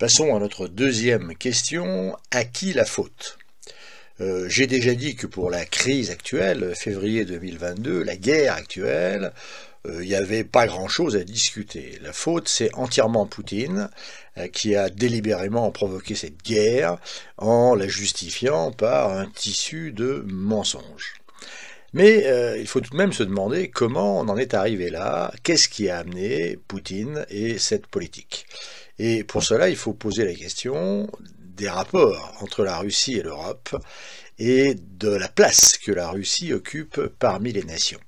Passons à notre deuxième question. À qui la faute euh, J'ai déjà dit que pour la crise actuelle, février 2022, la guerre actuelle, il euh, n'y avait pas grand-chose à discuter. La faute, c'est entièrement Poutine, euh, qui a délibérément provoqué cette guerre en la justifiant par un tissu de mensonges. Mais il faut tout de même se demander comment on en est arrivé là, qu'est-ce qui a amené Poutine et cette politique. Et pour cela, il faut poser la question des rapports entre la Russie et l'Europe et de la place que la Russie occupe parmi les nations.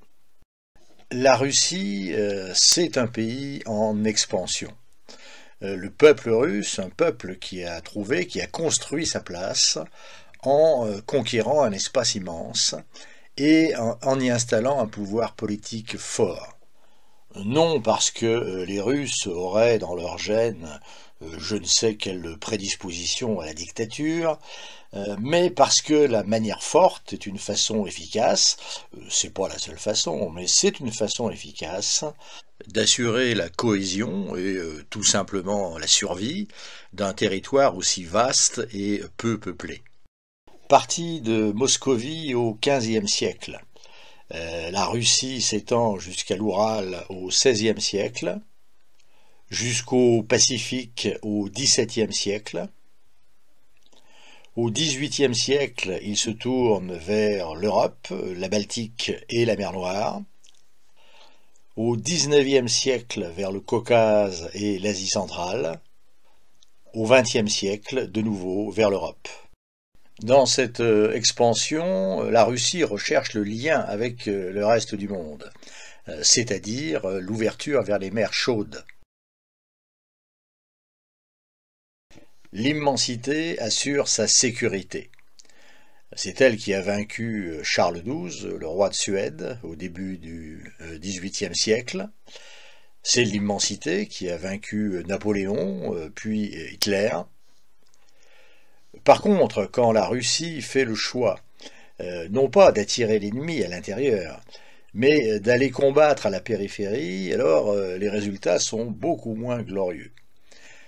La Russie, euh, c'est un pays en expansion. Euh, le peuple russe, un peuple qui a trouvé, qui a construit sa place en euh, conquérant un espace immense et en y installant un pouvoir politique fort. Non parce que euh, les Russes auraient dans leur gène euh, je ne sais quelle prédisposition à la dictature, euh, mais parce que la manière forte est une façon efficace, c'est pas la seule façon, mais c'est une façon efficace d'assurer la cohésion et tout simplement la survie d'un territoire aussi vaste et peu peuplé. Partie de Moscovie au XVe siècle. Euh, la Russie s'étend jusqu'à l'Oural au XVIe siècle, jusqu'au Pacifique au XVIIe siècle. Au XVIIIe siècle, il se tourne vers l'Europe, la Baltique et la mer Noire. Au XIXe siècle, vers le Caucase et l'Asie centrale. Au XXe siècle, de nouveau vers l'Europe. Dans cette euh, expansion, euh, la Russie recherche le lien avec euh, le reste du monde, c'est-à-dire l'ouverture vers les mers chaudes. L'immensité assure sa sécurité. C'est elle qui a vaincu Charles XII, le roi de Suède, au début du XVIIIe siècle. C'est l'immensité qui a vaincu Napoléon, puis Hitler. Par contre, quand la Russie fait le choix, euh, non pas d'attirer l'ennemi à l'intérieur, mais d'aller combattre à la périphérie, alors euh, les résultats sont beaucoup moins glorieux.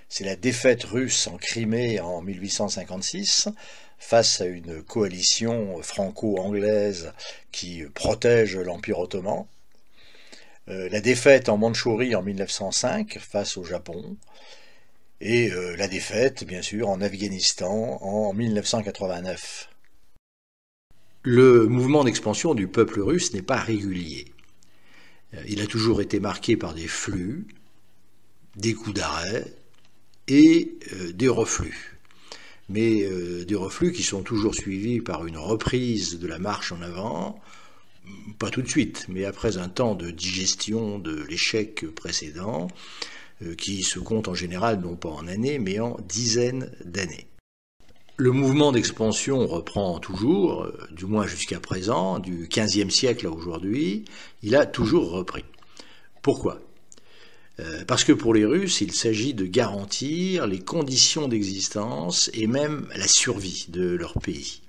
C'est la défaite russe en Crimée en 1856, face à une coalition franco-anglaise qui protège l'Empire ottoman. Euh, la défaite en Mandchourie en 1905, face au Japon et euh, la défaite, bien sûr, en Afghanistan en 1989. Le mouvement d'expansion du peuple russe n'est pas régulier. Euh, il a toujours été marqué par des flux, des coups d'arrêt et euh, des reflux. Mais des reflux qui sont toujours suivis par une reprise de la marche en avant, pas tout de suite, mais après un temps de digestion de l'échec précédent, euh, qui se compte en général non pas en années, mais en dizaines d'années. Le mouvement d'expansion reprend toujours, euh, du moins jusqu'à présent, du XVe siècle à aujourd'hui, il a toujours repris. Pourquoi euh, parce que pour les Russes, il s'agit de garantir les conditions d'existence et même la survie de leur pays.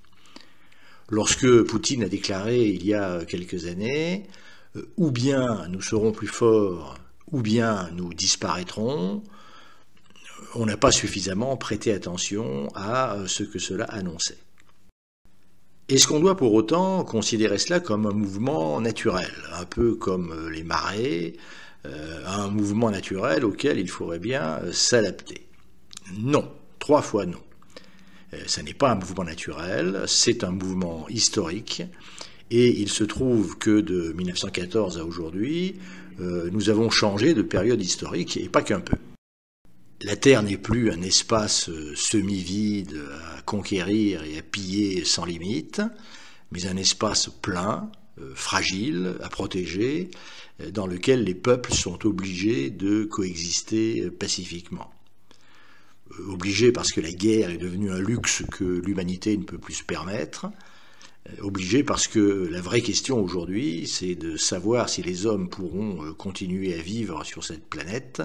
Lorsque Poutine a déclaré il y a quelques années, ou bien nous serons plus forts ou bien nous disparaîtrons, euh, on n'a pas suffisamment prêté attention à euh, ce que cela annonçait. Est-ce qu'on doit pour autant considérer cela comme un mouvement naturel, un peu comme euh, les marées, un mouvement naturel auquel il faudrait bien s'adapter Non, trois fois non. Ce n'est pas un mouvement naturel, c'est un mouvement historique, et il se trouve que de 1914 à aujourd'hui, euh, nous avons changé de période historique, et pas qu'un peu. La Terre n'est plus un espace euh, semi-vide à conquérir et à piller sans limite, mais un espace plein, euh, fragile, à protéger, dans lequel les peuples sont obligés de coexister pacifiquement. Obligés parce que la guerre est devenue un luxe que l'humanité ne peut plus se permettre, euh, obligé parce que la vraie question aujourd'hui, c'est de savoir si les hommes pourront euh, continuer à vivre sur cette planète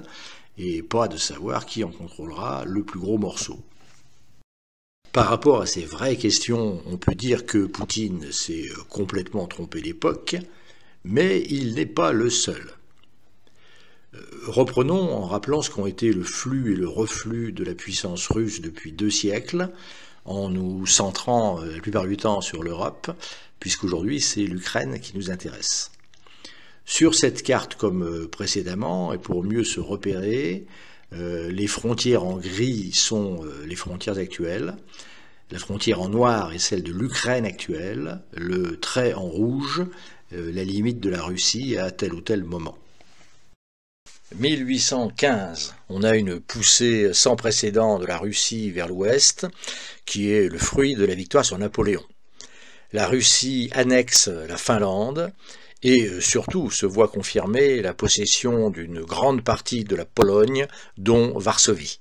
et pas de savoir qui en contrôlera le plus gros morceau. Par rapport à ces vraies questions, on peut dire que Poutine s'est euh, complètement trompé d'époque, mais il n'est pas le seul. Reprenons en rappelant ce qu'ont été le flux et le reflux de la puissance russe depuis deux siècles, en nous centrant euh, la plupart du temps sur l'Europe, puisqu'aujourd'hui c'est l'Ukraine qui nous intéresse. Sur cette carte comme euh, précédemment, et pour mieux se repérer, euh, les frontières en gris sont les frontières actuelles, la frontière en noir est celle de l'Ukraine actuelle, le trait en rouge, la limite de la Russie à tel ou tel moment. 1815, on a une poussée sans précédent de la Russie vers l'ouest, qui est le fruit de la victoire sur Napoléon. La Russie annexe la Finlande et euh, surtout se voit confirmer la possession d'une grande partie de la Pologne, dont Varsovie.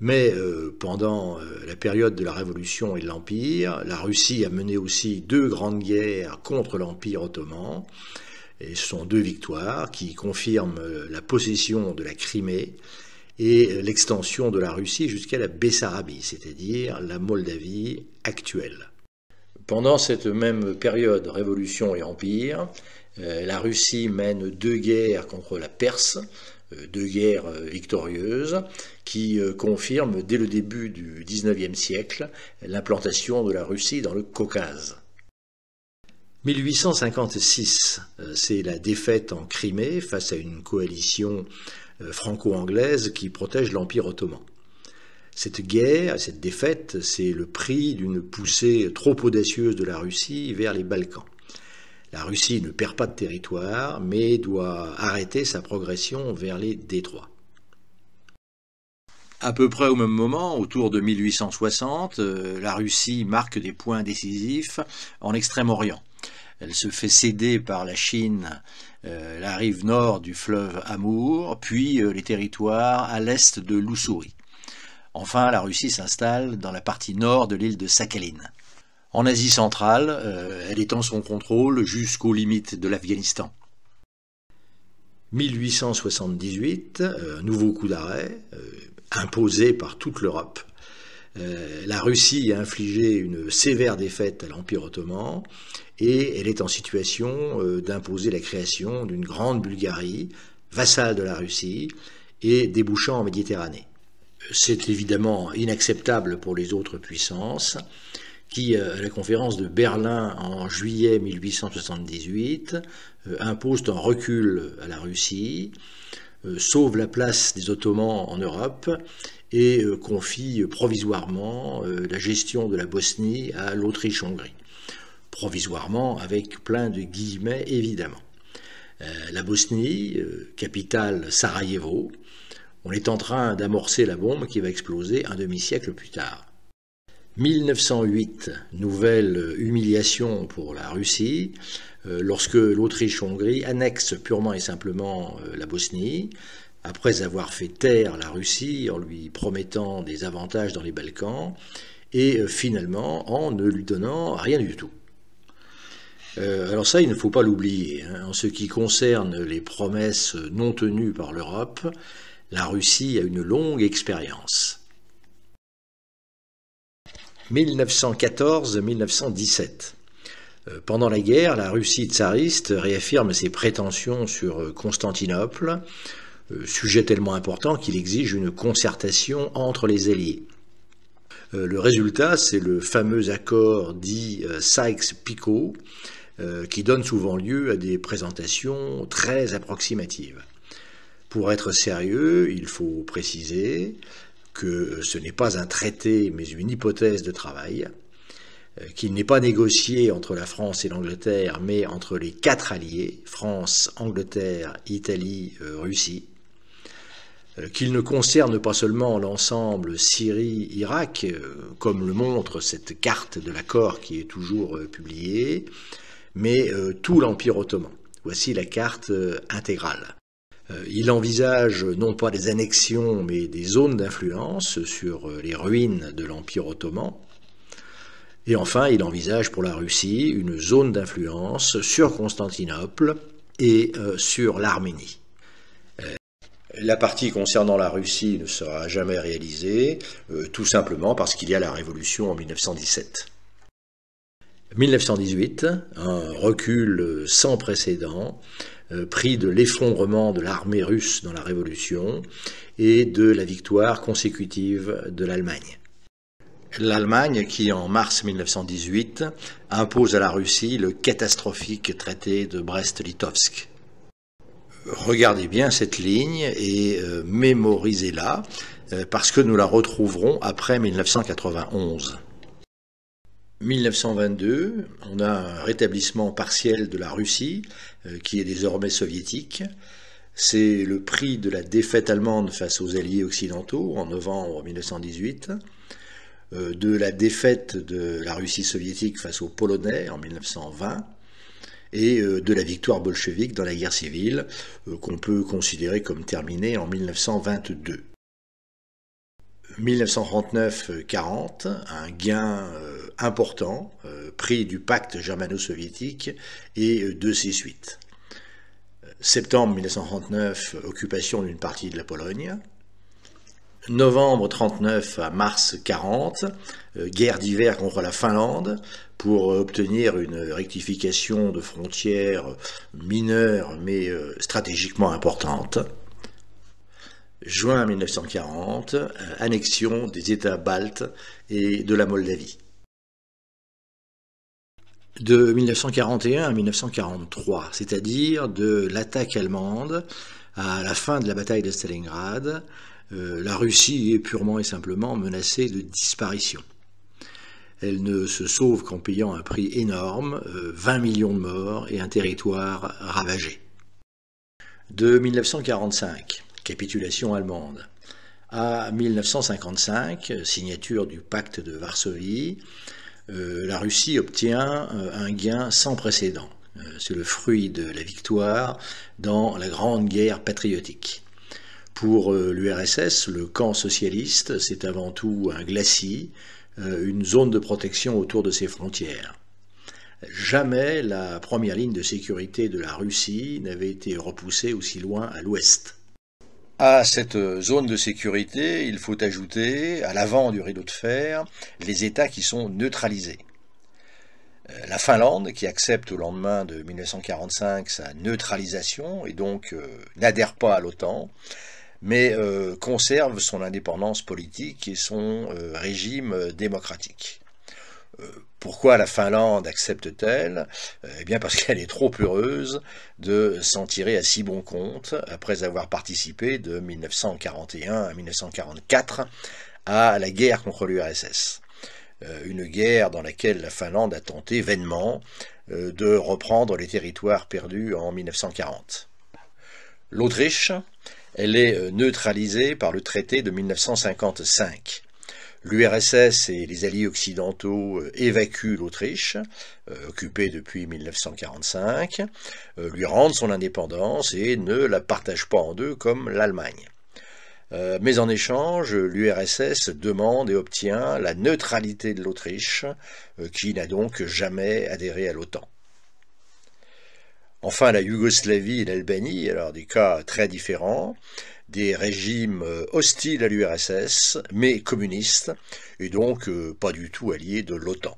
Mais euh, pendant euh, la période de la Révolution et de l'Empire, la Russie a mené aussi deux grandes guerres contre l'Empire ottoman. Et ce sont deux victoires qui confirment euh, la possession de la Crimée et euh, l'extension de la Russie jusqu'à la Bessarabie, c'est-à-dire la Moldavie actuelle. Pendant cette même période, révolution et empire, euh, la Russie mène deux guerres contre la Perse, deux guerres victorieuses qui confirment dès le début du XIXe siècle l'implantation de la Russie dans le Caucase. 1856, euh, c'est la défaite en Crimée face à une coalition euh, franco-anglaise qui protège l'Empire ottoman. Cette guerre, cette défaite, c'est le prix d'une poussée trop audacieuse de la Russie vers les Balkans. La Russie ne perd pas de territoire, mais doit arrêter sa progression vers les détroits. À peu près au même moment, autour de 1860, euh, la Russie marque des points décisifs en Extrême-Orient. Elle se fait céder par la Chine euh, la rive nord du fleuve Amour, puis euh, les territoires à l'est de l'Oussouri. Enfin, la Russie s'installe dans la partie nord de l'île de Sakhalin. En Asie centrale, elle euh, elle étend son contrôle jusqu'aux limites de l'Afghanistan. 1878, nouveau coup d'arrêt, imposé par toute l'Europe. Euh, la Russie a infligé une sévère défaite à l'Empire ottoman et elle est en situation euh, d'imposer la création d'une grande Bulgarie, vassale de la Russie et débouchant en Méditerranée. C'est évidemment inacceptable pour les autres puissances qui, euh, à la conférence de Berlin en juillet 1878, imposent un recul à la Russie, euh, sauve la place des Ottomans en Europe et euh, confie euh, provisoirement la gestion de la Bosnie à l'Autriche-Hongrie. Provisoirement, avec plein de guillemets évidemment. La Bosnie, capitale Sarajevo, on est en train d'amorcer la bombe qui va exploser un demi-siècle plus tard. 1908, nouvelle humiliation pour la Russie, euh, lorsque l'Autriche-Hongrie annexe purement et simplement euh, la Bosnie, après avoir fait taire la Russie en lui promettant des avantages dans les Balkans, et euh, finalement en ne lui donnant rien du tout. alors ça, il ne faut pas l'oublier. Hein. En ce qui concerne les promesses non tenues par l'Europe, la Russie a une longue expérience. 1914-1917. Euh, pendant la guerre, la Russie tsariste réaffirme ses prétentions sur euh, Constantinople, euh, sujet tellement important qu'il exige une concertation entre les alliés. Le résultat, c'est le fameux accord dit Sykes-Picot, qui donne souvent lieu à des présentations très approximatives. Pour être sérieux, il faut préciser, que ce n'est pas un traité, mais une hypothèse de travail, euh, qu'il n'est pas négocié entre la France et l'Angleterre, mais entre les quatre alliés, France, Angleterre, Italie, euh, Russie, euh, qu'il ne concerne pas seulement l'ensemble Syrie-Irak, comme le montre cette carte de l'accord qui est toujours publiée, mais tout l'Empire ottoman. Voici la carte intégrale. Euh, il envisage non pas des annexions, mais des zones d'influence sur euh, les ruines de l'Empire ottoman. Et enfin, il envisage pour la Russie une zone d'influence sur Constantinople et euh, sur l'Arménie. La partie concernant la Russie ne sera jamais réalisée, tout simplement parce qu'il y a la révolution en 1917. 1918, un recul sans précédent euh, pris de l'effondrement de l'armée russe dans la Révolution et de la victoire consécutive de l'Allemagne. L'Allemagne qui, en mars 1918, impose à la Russie le catastrophique traité de Brest-Litovsk. Regardez bien cette ligne et euh, mémorisez-la, euh, parce que nous la retrouverons après 1991. 1922, on a un rétablissement partiel de la Russie, euh, qui est désormais soviétique. C'est le prix de la défaite allemande face aux alliés occidentaux en novembre 1918, euh, de la défaite de la Russie soviétique face aux Polonais en 1920, et euh, de la victoire bolchevique dans la guerre civile, qu'on peut considérer comme terminée en 1922. 1939-40, euh, un gain euh, important, euh, pris du pacte germano-soviétique et de ses suites. Septembre 1939, occupation d'une partie de la Pologne. Novembre 39 à mars 40, guerre d'hiver contre la Finlande pour obtenir une rectification de frontières mineures mais stratégiquement importante juin 1940, annexion des États baltes et de la Moldavie. De 1941 à 1943, c'est-à-dire de l'attaque allemande à la fin de la bataille de Stalingrad, euh, la Russie est purement et simplement menacée de disparition. Elle ne se sauve qu'en payant un prix énorme, 20 euh, millions de morts et un territoire ravagé. De 1945 capitulation allemande à 1955, signature du pacte de Varsovie, euh, la Russie obtient euh, un gain sans précédent. Euh, c'est le fruit de la victoire dans la Grande Guerre patriotique. Pour l'URSS, le camp socialiste, c'est avant tout un glacis, une zone de protection autour de ses frontières. Jamais la première ligne de sécurité de la Russie n'avait été repoussée aussi loin à l'ouest. À cette euh, zone de sécurité, il faut ajouter, à l'avant du rideau de fer, les États qui sont neutralisés. Euh, la Finlande, qui accepte au lendemain de 1945 sa neutralisation et donc euh, n'adhère pas à l'OTAN, mais conserve son indépendance politique et son régime démocratique pourquoi la Finlande accepte-t-elle euh, Eh bien parce qu'elle est trop heureuse de s'en tirer à si bon compte après avoir participé de 1941 à 1944 à la guerre contre l'URSS. Euh, une guerre dans laquelle la Finlande a tenté vainement euh, de reprendre les territoires perdus en 1940. L'Autriche, elle est neutralisée par le traité de 1955. L'URSS et les alliés occidentaux euh, évacuent l'Autriche, euh, occupée depuis 1945, euh, lui rendent son indépendance et ne la partagent pas en deux comme l'Allemagne. mais en échange, l'URSS demande et obtient la neutralité de l'Autriche, qui n'a donc jamais adhéré à l'OTAN. Enfin, la Yougoslavie et l'Albanie, alors des cas très différents des régimes euh, hostiles à l'URSS, mais communistes, et donc euh, pas du tout alliés de l'OTAN.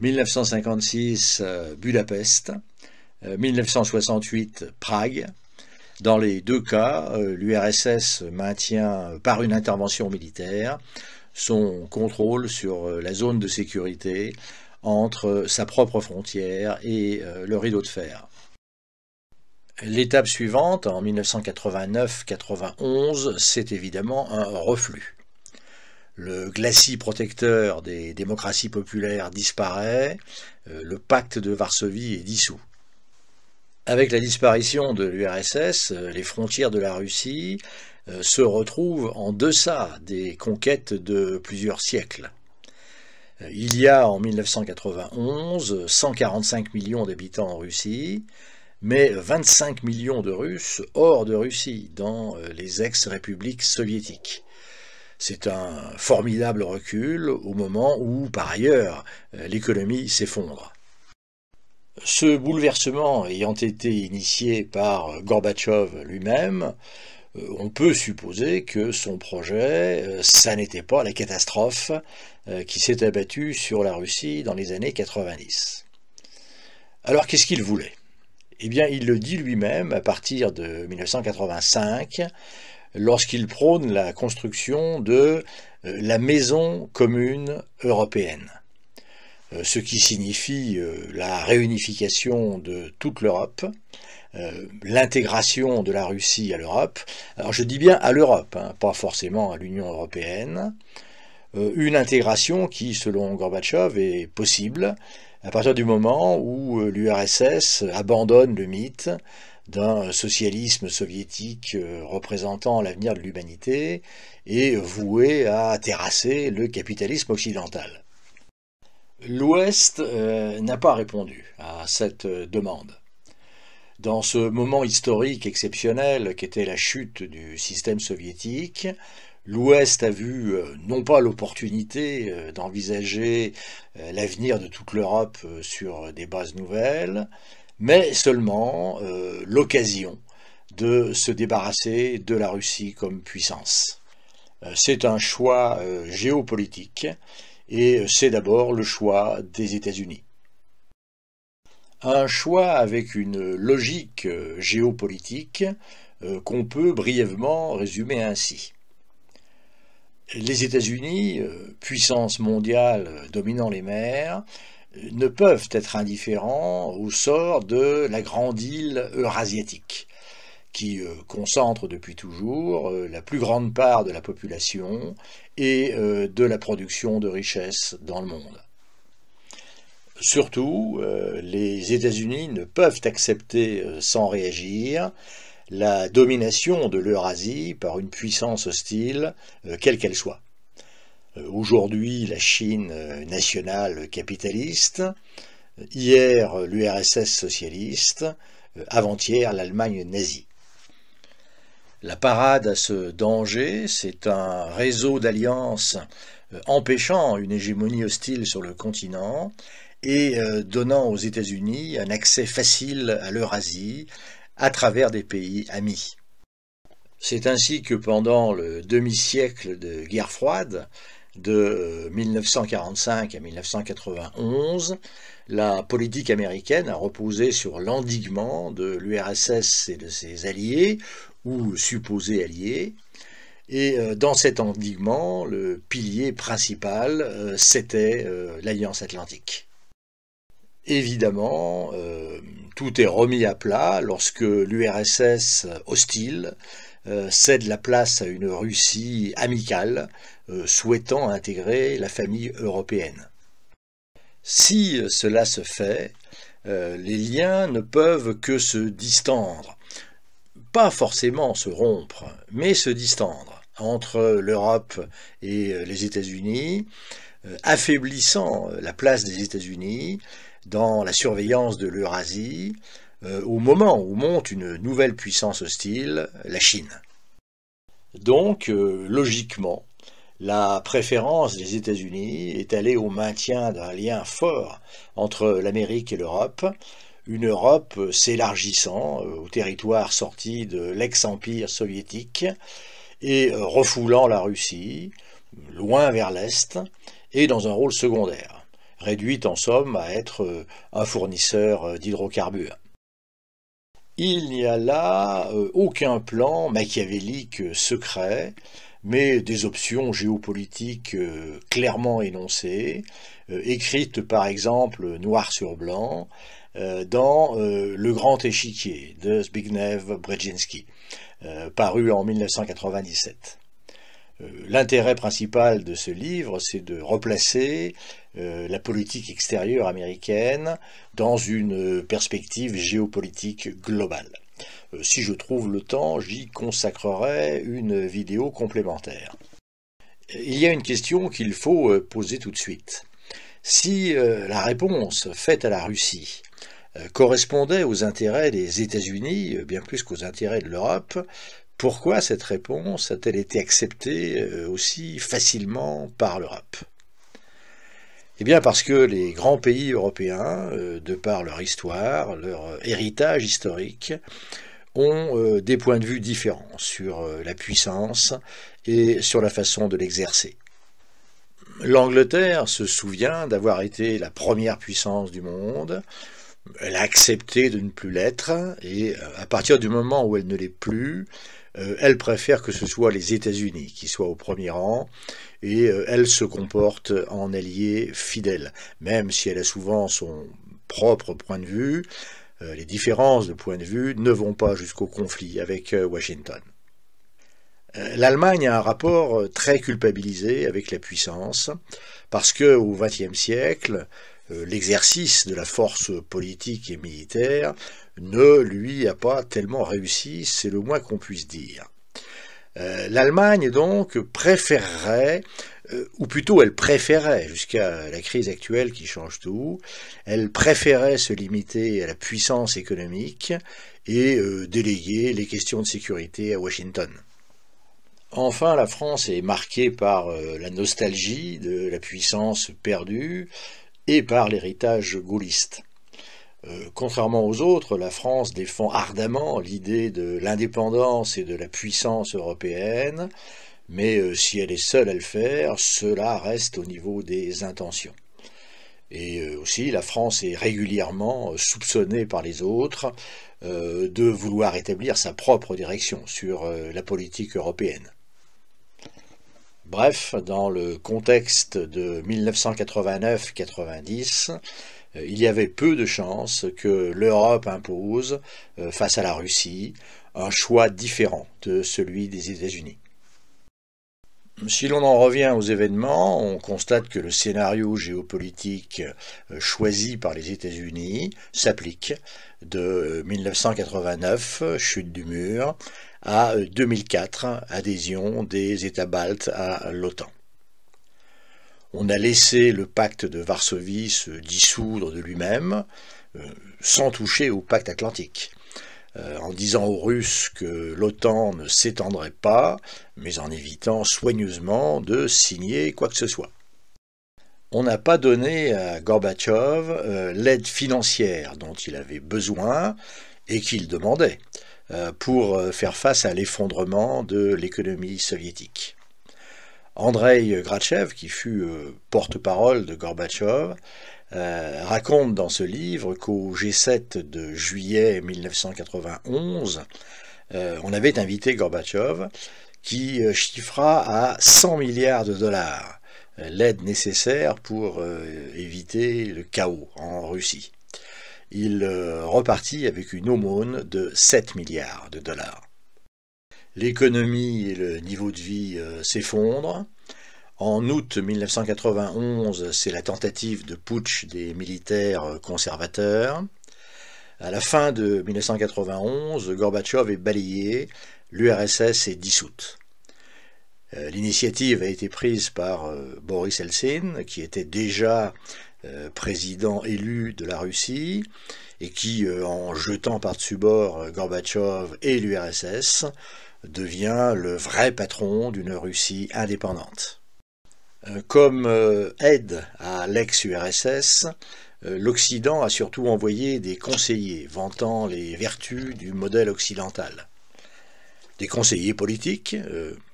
1956, euh, Budapest. 1968, Prague. Dans les deux cas, l'URSS maintient, par une intervention militaire, son contrôle sur la zone de sécurité entre sa propre frontière et le rideau de fer. L'étape suivante, en 1989-91, c'est évidemment un reflux. Le glacis protecteur des démocraties populaires disparaît, euh, le pacte de Varsovie est dissous. Avec la disparition de l'URSS, euh, les frontières de la Russie euh, se retrouvent en deçà des conquêtes de plusieurs siècles. Il y a en 1991 145 millions d'habitants en Russie, mais 25 millions de Russes hors de Russie, dans euh, les ex-républiques soviétiques. C'est un formidable recul au moment où, par ailleurs, euh, l'économie s'effondre. Ce bouleversement ayant été initié par Gorbatchev lui-même, euh, on peut supposer que son projet, ça n'était pas la catastrophe qui s'est abattue sur la Russie dans les années 90. Alors qu'est-ce qu'il voulait eh bien, il le dit lui-même à partir de 1985, lorsqu'il prône la construction de euh, la maison commune européenne, euh, ce qui signifie euh, la réunification de toute l'Europe, l'intégration de la Russie à l'Europe, alors je dis bien à l'Europe, hein, pas forcément à l'Union européenne, une intégration qui, selon Gorbatchev, est possible à partir du moment où euh, l'URSS abandonne le mythe d'un socialisme soviétique euh, représentant l'avenir de l'humanité et voué à terrasser le capitalisme occidental. L'Ouest euh, n'a pas répondu à cette demande. Dans ce moment historique exceptionnel qu'était la chute du système soviétique, l'Ouest a vu euh, non pas l'opportunité euh, d'envisager euh, l'avenir de toute l'Europe sur des bases nouvelles, mais seulement l'occasion de se débarrasser de la Russie comme puissance. C'est un choix géopolitique et c'est d'abord le choix des États-Unis. Un choix avec une logique géopolitique qu'on peut brièvement résumer ainsi les États-Unis, euh, puissance mondiale euh, dominant les mers, euh, ne peuvent être indifférents au sort de la grande île eurasiatique, qui concentre depuis toujours la plus grande part de la population et de la production de richesses dans le monde. Surtout, les États-Unis ne peuvent accepter sans réagir la domination de l'Eurasie par une puissance hostile, euh, quelle qu'elle soit. Euh, aujourd'hui, la Chine euh, nationale capitaliste, hier l'URSS socialiste, avant-hier l'Allemagne nazie. La parade à ce danger, c'est un réseau d'alliances empêchant une hégémonie hostile sur le continent et donnant aux États-Unis un accès facile à l'Eurasie, à travers des pays amis. C'est ainsi que pendant le demi-siècle de guerre froide, de 1945 euh, à 1991, la politique américaine a reposé sur l'endiguement de l'URSS et de ses alliés, ou supposés alliés. Et euh, dans cet endiguement, le pilier principal, euh, c'était l'Alliance atlantique évidemment, euh, tout est remis à plat lorsque l'URSS hostile euh, cède la place à une Russie amicale euh, souhaitant intégrer la famille européenne. Si cela se fait, les liens ne peuvent que se distendre, pas forcément se rompre, mais se distendre entre l'Europe et les États-Unis, affaiblissant la place des États-Unis dans la surveillance de l'Eurasie euh, au moment où monte une nouvelle puissance hostile, la Chine. Donc, euh, logiquement, la préférence des États-Unis est allée au maintien d'un lien fort entre l'Amérique et l'Europe, une Europe s'élargissant euh, au territoire sorti de l'ex-empire soviétique et refoulant la Russie, loin vers l'Est, et dans un rôle secondaire réduite en somme à être euh, un fournisseur euh, d'hydrocarbures. Il n'y a là euh, aucun plan machiavélique secret, mais des options géopolitiques clairement énoncées, écrites par exemple noir sur blanc dans Le Grand Échiquier de Zbigniew Brzezinski, paru en 1997. L'intérêt principal de ce livre, c'est de replacer euh, la politique extérieure américaine dans une euh, perspective géopolitique globale. Euh, si je trouve le temps, j'y consacrerai une vidéo complémentaire. Il y a une question qu'il faut poser tout de suite. Si la réponse faite à la Russie correspondait aux intérêts des États-Unis, bien plus qu'aux intérêts de l'Europe, pourquoi cette réponse a-t-elle été acceptée aussi facilement par l'Europe eh bien parce que les grands pays européens, euh, de par leur histoire, leur euh, héritage historique, ont euh, des points de vue différents sur la puissance et sur la façon de l'exercer. L'Angleterre se souvient d'avoir été la première puissance du monde, elle a accepté de ne plus l'être, et à partir du moment où elle ne l'est plus, euh, elle préfère que ce soit les États-Unis qui soient au premier rang et euh, elle se comporte en allié fidèle, même si elle a souvent son propre point de vue. Euh, les différences de point de vue ne vont pas jusqu'au conflit avec Washington. L'Allemagne a un rapport très culpabilisé avec la puissance, parce qu'au XXe siècle, l'exercice de la force politique et militaire ne lui a pas tellement réussi, c'est le moins qu'on puisse dire. Euh, L'Allemagne donc préférerait, euh, ou plutôt elle préférait, jusqu'à la crise actuelle qui change tout, elle préférait se limiter à la puissance économique et euh, déléguer les questions de sécurité à Washington. Enfin, la France est marquée par la nostalgie de la puissance perdue et par l'héritage gaulliste. Euh, contrairement aux autres, la France défend ardemment l'idée de l'indépendance et de la puissance européenne, mais euh, si elle est seule à le faire, cela reste au niveau des intentions. Et euh, aussi, la France est régulièrement soupçonnée par les autres de vouloir établir sa propre direction sur la politique européenne. Bref, dans le contexte de 1989-90, euh, il y avait peu de chances que l'Europe impose, euh, face à la Russie, un choix différent de celui des États-Unis. Si l'on en revient aux événements, on constate que le scénario géopolitique euh, choisi par les États-Unis s'applique de 1989, chute du mur, à 2004, adhésion des États baltes à l'OTAN. On a laissé le pacte de Varsovie se dissoudre de lui-même, euh, sans toucher au pacte atlantique, euh, en disant aux Russes que l'OTAN ne s'étendrait pas, mais en évitant soigneusement de signer quoi que ce soit. On n'a pas donné à Gorbatchev euh, l'aide financière dont il avait besoin et qu'il demandait pour faire face à l'effondrement de l'économie soviétique. Andrei Grachev, qui fut euh, porte-parole de Gorbatchev, euh, raconte dans ce livre qu'au G7 de juillet 1991, euh, on avait invité Gorbatchev, qui chiffra à 100 milliards de dollars l'aide nécessaire pour éviter le chaos en Russie. Il repartit avec une aumône de 7 milliards de dollars l'économie et le niveau de vie euh, s'effondrent. En août 1991, c'est la tentative de putsch des militaires euh, conservateurs. À la fin de 1991, Gorbatchev est balayé, l'URSS est dissoute. Euh, l'initiative a été prise par Boris Eltsine, qui était déjà président élu de la Russie, et qui, en jetant par-dessus bord Gorbatchev et l'URSS, devient le vrai patron d'une Russie indépendante. Euh, comme euh, aide à l'ex-URSS, euh, l'Occident a surtout envoyé des conseillers vantant les vertus du modèle occidental. Des conseillers politiques,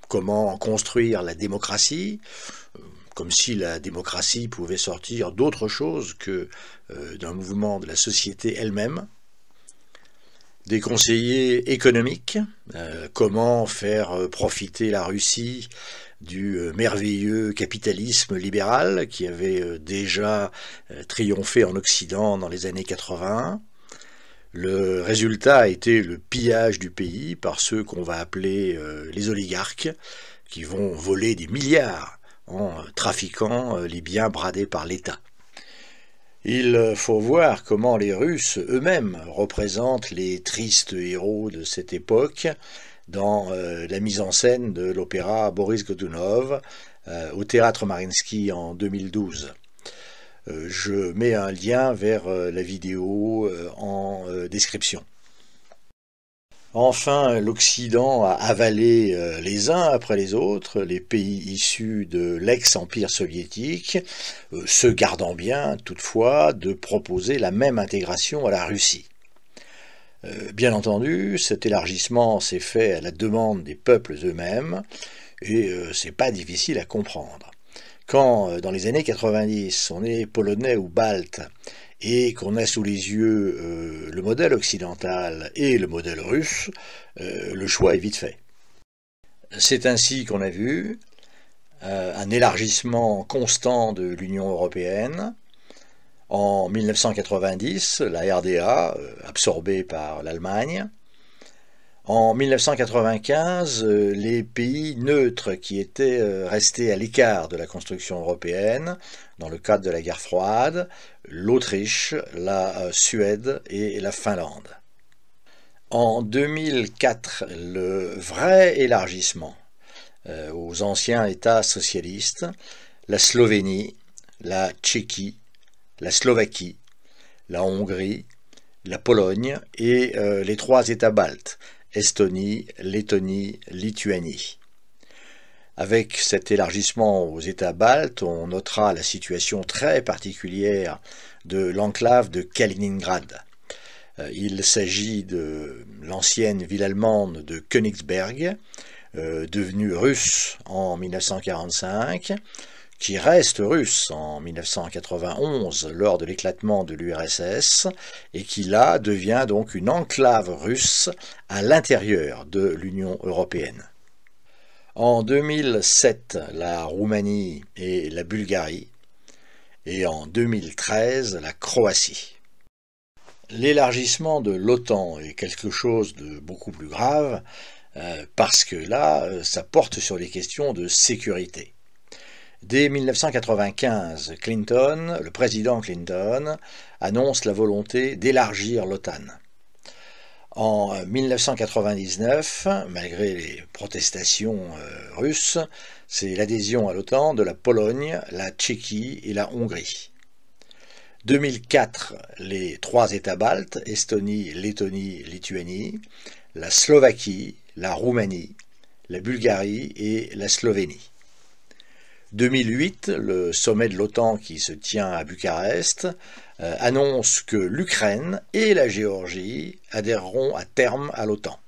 comment construire la démocratie, comme si la démocratie pouvait sortir d'autre chose que d'un mouvement de la société elle-même des conseillers économiques, euh, comment faire euh, profiter la Russie du euh, merveilleux capitalisme libéral qui avait déjà triomphé en Occident dans les années 80. Le résultat a été le pillage du pays par ceux qu'on va appeler les oligarques, qui vont voler des milliards en trafiquant les biens bradés par l'État. Il faut voir comment les Russes eux-mêmes représentent les tristes héros de cette époque dans euh, la mise en scène de l'opéra Boris Godunov euh, au théâtre Marinsky en 2012. Euh, je mets un lien vers la vidéo en description. Enfin, l'Occident a avalé euh, les uns après les autres les pays issus de l'ex-empire soviétique, euh, se gardant bien toutefois de proposer la même intégration à la Russie. Euh, bien entendu, cet élargissement s'est fait à la demande des peuples eux-mêmes, et c'est pas difficile à comprendre. Quand, dans les années 90, on est polonais ou Baltes, et qu'on a sous les yeux euh, le modèle occidental et le modèle russe, euh, le choix est vite fait. C'est ainsi qu'on a vu euh, un élargissement constant de l'Union européenne. En 1990, la RDA, absorbée par l'Allemagne, en 1995, euh, les pays neutres qui étaient euh, restés à l'écart de la construction européenne, dans le cadre de la guerre froide, l'Autriche, la euh, Suède et la Finlande. En 2004, le vrai élargissement aux anciens États socialistes, la Slovénie, la Tchéquie, la Slovaquie, la Hongrie, la Pologne et les trois États baltes, Estonie, Lettonie, Lituanie. Avec cet élargissement aux États baltes, on notera la situation très particulière de l'enclave de Kaliningrad. Euh, il s'agit de l'ancienne ville allemande de Königsberg, euh, devenue russe en 1945, qui reste russe en 1991 lors de l'éclatement de l'URSS et qui là devient donc une enclave russe à l'intérieur de l'Union européenne. En 2007, la Roumanie et la Bulgarie et en 2013, la Croatie. L'élargissement de l'OTAN est quelque chose de beaucoup plus grave euh, parce que là, euh, ça porte sur les questions de sécurité. Dès 1995, Clinton, le président Clinton, annonce la volonté d'élargir l'OTAN. En 1999, malgré les protestations euh, russes, c'est l'adhésion à l'OTAN de la Pologne, la Tchéquie et la Hongrie. 2004, les trois États baltes, Estonie, Lettonie, Lituanie, la Slovaquie, la Roumanie, la Bulgarie et la Slovénie. 2008, le sommet de l'OTAN qui se tient à Bucarest euh, annonce que l'Ukraine et la Géorgie adhéreront à terme à l'OTAN.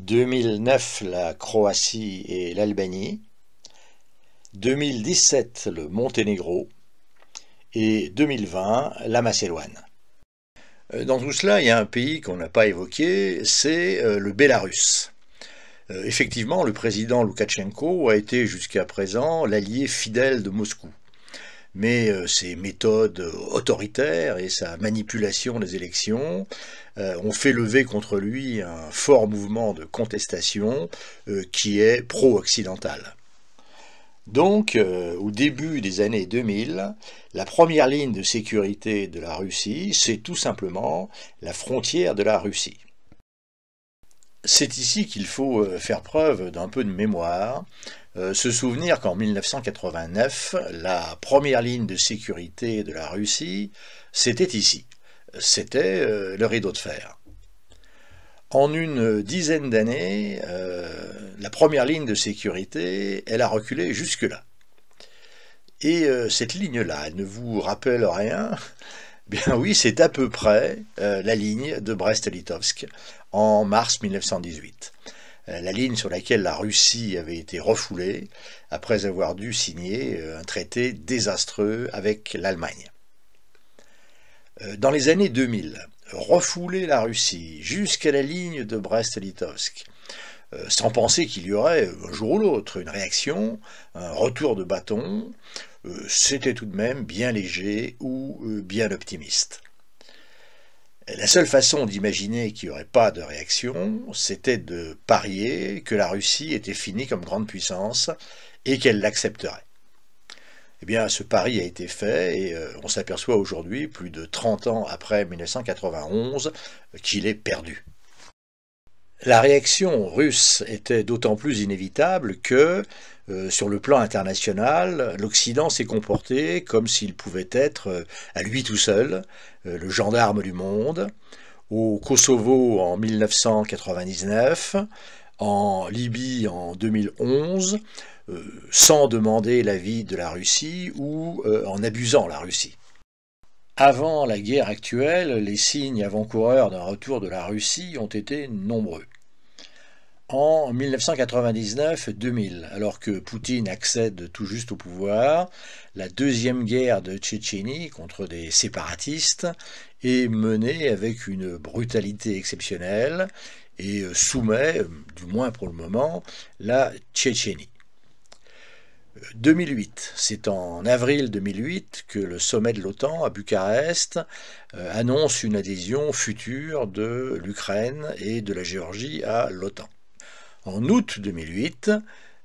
2009, la Croatie et l'Albanie. 2017, le Monténégro. Et 2020, la Macédoine. Euh, dans tout cela, il y a un pays qu'on n'a pas évoqué, c'est euh, le Bélarus. Euh, effectivement, le président Loukachenko a été jusqu'à présent l'allié fidèle de Moscou. Mais ses euh, méthodes euh, autoritaires et sa manipulation des élections ont fait lever contre lui un fort mouvement de contestation qui est pro-occidental. Donc, au début des années 2000, la première ligne de sécurité de la Russie, c'est tout simplement la frontière de la Russie. C'est ici qu'il faut euh, faire preuve d'un peu de mémoire, euh, se souvenir qu'en 1989, la première ligne de sécurité de la Russie, c'était ici. C'était euh, le rideau de fer. En une dizaine d'années, la première ligne de sécurité, elle a reculé jusque-là. Et cette ligne-là, elle ne vous rappelle rien Bien oui, c'est à peu près euh, la ligne de Brest Litovsk en mars 1918. Euh, la ligne sur laquelle la Russie avait été refoulée après avoir dû signer euh, un traité désastreux avec l'Allemagne. dans les années 2000, refouler la Russie jusqu'à la ligne de Brest Litovsk, sans penser qu'il y aurait un jour ou l'autre une réaction, un retour de bâton, euh, c'était tout de même bien léger ou euh, bien optimiste. La seule façon d'imaginer qu'il n'y aurait pas de réaction, c'était de parier que la Russie était finie comme grande puissance et qu'elle l'accepterait. Eh bien, ce pari a été fait et euh, on s'aperçoit aujourd'hui, plus de 30 ans après 1991, qu'il est perdu. La réaction russe était d'autant plus inévitable que euh, sur le plan international, l'Occident s'est comporté comme s'il pouvait être euh, à lui tout seul euh, le gendarme du monde. Au Kosovo en 1999, en Libye en 2011, sans demander l'avis de la Russie ou en abusant la Russie. Avant la guerre actuelle, les signes avant-coureurs d'un retour de la Russie ont été nombreux en 1999-2000, alors que Poutine accède tout juste au pouvoir, la deuxième guerre de Tchétchénie contre des séparatistes est menée avec une brutalité exceptionnelle et soumet, du moins pour le moment, la Tchétchénie. 2008, c'est en avril 2008 que le sommet de l'OTAN à Bucarest euh, annonce une adhésion future de l'Ukraine et de la Géorgie à l'OTAN. En août 2008,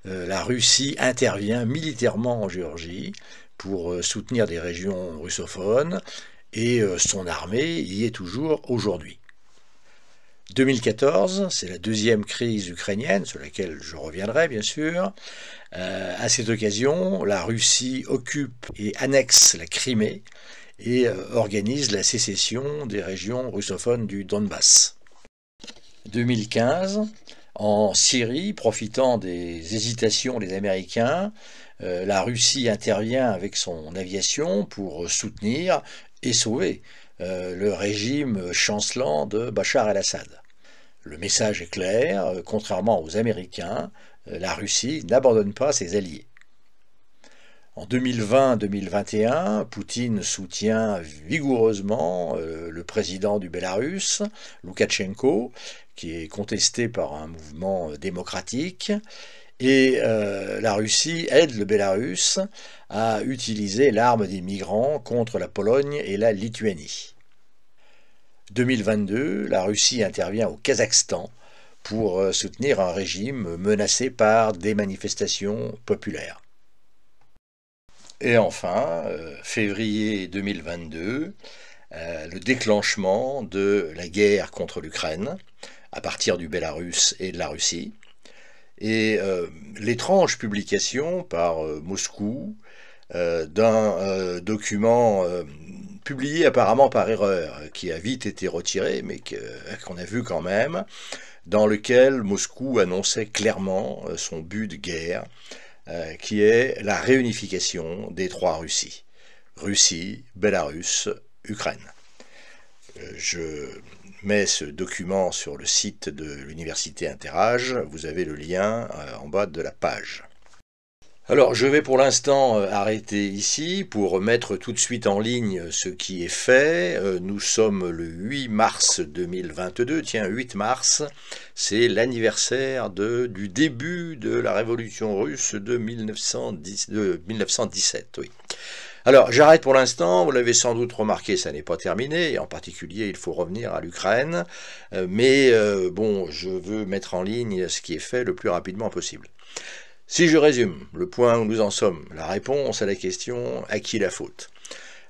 euh, la Russie intervient militairement en Géorgie pour euh, soutenir des régions russophones et euh, son armée y est toujours aujourd'hui. 2014, c'est la deuxième crise ukrainienne, sur laquelle je reviendrai bien sûr. à cette occasion, la Russie occupe et annexe la Crimée et organise la sécession des régions russophones du Donbass. 2015, en Syrie, profitant des hésitations des Américains. Euh, la Russie intervient avec son aviation pour soutenir et sauver euh, le régime chancelant de Bachar el-Assad. Le message est clair, euh, contrairement aux Américains, la Russie n'abandonne pas ses alliés. En 2020-2021, Poutine soutient vigoureusement le président du Bélarus, Loukachenko, qui est contesté par un mouvement euh, démocratique. Et euh, la Russie aide le Bélarus à utiliser l'arme des migrants contre la Pologne et la Lituanie. 2022, la Russie intervient au Kazakhstan pour euh, soutenir un régime menacé par des manifestations populaires. Et enfin, février 2022, le déclenchement de la guerre contre l'Ukraine, à partir du Bélarus et de la Russie. Et euh, l'étrange publication par euh, Moscou euh, d'un document publié apparemment par erreur, qui a vite été retiré, mais qu'on a vu quand même, dans lequel Moscou annonçait clairement son but de guerre, qui est la réunification des trois Russies. Russie, Bélarus, Ukraine. Je mais ce document sur le site de l'université Interage. Vous avez le lien euh, en bas de la page. Alors je vais pour l'instant euh, arrêter ici pour mettre tout de suite en ligne ce qui est fait. Euh, nous sommes le 8 mars 2022, tiens 8 mars, c'est l'anniversaire du début de la révolution russe de, de 1917. Oui. Alors, j'arrête pour l'instant, vous l'avez sans doute remarqué, ça n'est pas terminé, et en particulier, il faut revenir à l'Ukraine, euh, mais euh, bon, je veux mettre en ligne ce qui est fait le plus rapidement possible. Si je résume le point où nous en sommes, la réponse à la question à qui la faute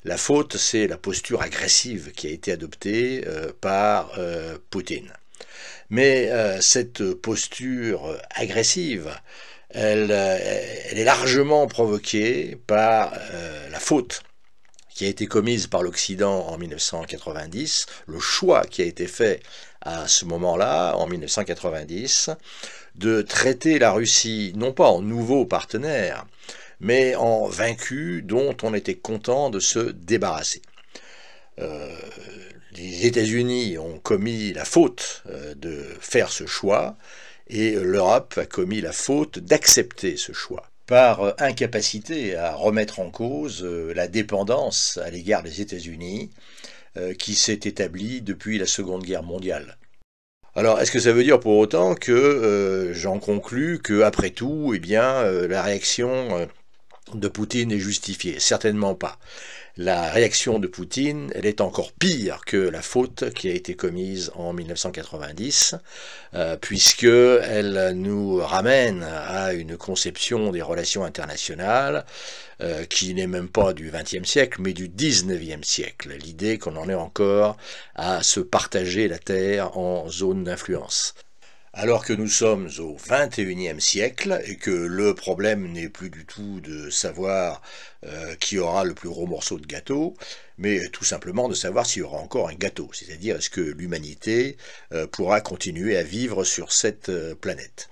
La faute, c'est la posture agressive qui a été adoptée euh, par Poutine. Mais cette posture agressive, euh, elle, est largement provoquée par euh, la faute qui a été commise par l'Occident en 1990, le choix qui a été fait à ce moment-là, en 1990, de traiter la Russie non pas en nouveau partenaire, mais en vaincu dont on était content de se débarrasser. Euh, les États-Unis ont commis la faute de faire ce choix, et euh, l'Europe a commis la faute d'accepter ce choix par euh, incapacité à remettre en cause euh, la dépendance à l'égard des États-Unis qui s'est établie depuis la Seconde Guerre mondiale. Alors, est-ce que ça veut dire pour autant que j'en conclus que, après tout, eh bien, la réaction de Poutine est justifiée Certainement pas. La réaction de Poutine, elle est encore pire que la faute qui a été commise en 1990, puisqu'elle euh, puisque elle nous ramène à une conception des relations internationales euh, qui n'est même pas du XXe siècle, mais du XIXe siècle. L'idée qu'on en est encore à se partager la Terre en zone d'influence. Alors que nous sommes au 21e siècle et que le problème n'est plus du tout de savoir euh, qui aura le plus gros morceau de gâteau, mais tout simplement de savoir s'il y aura encore un gâteau, c'est-à-dire est-ce que l'humanité euh, pourra continuer à vivre sur cette euh, planète.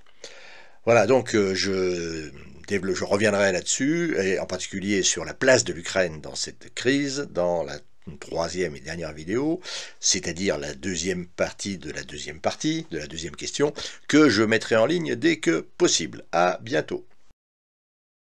Voilà, donc je, je reviendrai là-dessus, et en particulier sur la place de l'Ukraine dans cette crise, dans la troisième et dernière vidéo, c'est-à-dire la deuxième partie de la deuxième partie, de la deuxième question, que je mettrai en ligne dès que possible. À bientôt